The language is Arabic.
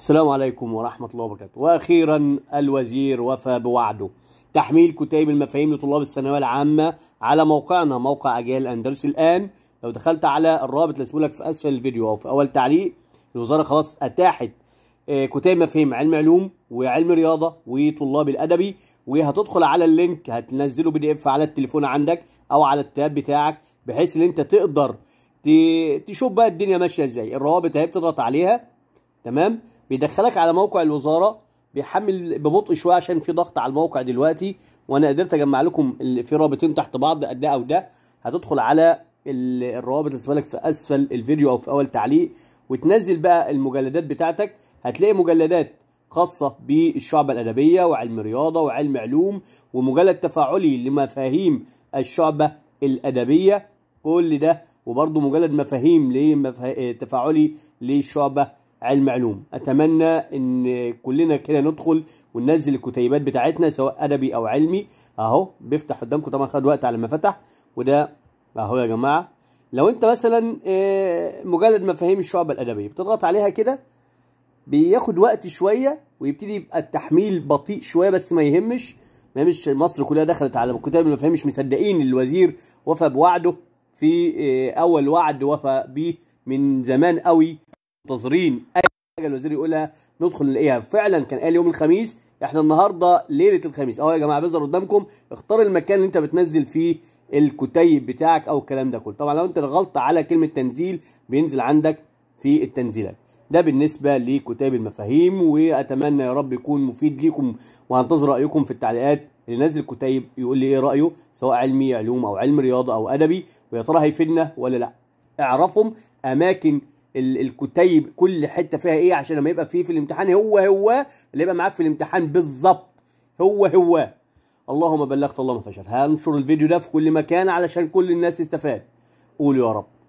السلام عليكم ورحمة الله وبركاته وأخيرا الوزير وفى بوعده تحميل كتيب المفاهيم لطلاب الثانوية العامة على موقعنا موقع أجيال الأندلس الآن لو دخلت على الرابط اللي لك في أسفل الفيديو أو في أول تعليق الوزارة خلاص أتاحت آه، كتيب مفاهيم علم علوم وعلم رياضة وطلاب الأدبي وهتدخل على اللينك هتنزله بي دي اف على التليفون عندك أو على التاب بتاعك بحيث إن أنت تقدر تشوف بقى الدنيا ماشية إزاي الروابط هي بتضغط عليها تمام بيدخلك على موقع الوزاره بيحمل ببطء شويه عشان في ضغط على الموقع دلوقتي وانا قدرت اجمع لكم في رابطين تحت بعض ده او ده هتدخل على الروابط اللي لك في اسفل الفيديو او في اول تعليق وتنزل بقى المجلدات بتاعتك هتلاقي مجلدات خاصة بالشعبة الأدبية وعلم رياضة وعلم علوم ومجلد تفاعلي لمفاهيم الشعبة الأدبية كل ده وبرضه مجلد مفاهيم لتفاعلي تفاعلي للشعبة علم علوم اتمنى ان كلنا كده ندخل وننزل الكتيبات بتاعتنا سواء ادبي او علمي اهو بيفتح قدامكم طبعا خد وقت على ما فتح وده اهو يا جماعه لو انت مثلا آه، مجلد مفاهيم الشعب الادبيه بتضغط عليها كده بياخد وقت شويه ويبتدي يبقى التحميل بطيء شويه بس ما يهمش ما مش مصر كلها دخلت على كتاب المفاهيم مش مصدقين الوزير وفى بوعده في آه، اول وعد وفى بيه من زمان قوي منتظرين حاجه الوزير يقولها ندخل نلاقيها فعلا كان قال يوم الخميس احنا النهارده ليله الخميس اهو يا جماعه بيظهر قدامكم اختار المكان اللي انت بتنزل فيه الكتيب بتاعك او الكلام ده كله طبعا لو انت غلطت على كلمه تنزيل بينزل عندك في التنزيلات ده بالنسبة لكتاب المفاهيم وأتمنى يا رب يكون مفيد ليكم وهنتظر رأيكم في التعليقات اللي نزل الكتيب يقول لي إيه رأيه سواء علمي علوم أو علم رياضة أو أدبي ويا ترى هيفيدنا ولا لأ اعرفهم أماكن الكتيب كل حته فيها ايه عشان لما يبقى فيه في الامتحان هو هو اللي يبقى معاك في الامتحان بالظبط هو هو اللهم بلغت اللهم فشل هنشر الفيديو ده في كل مكان علشان كل الناس تستفاد قولوا يا رب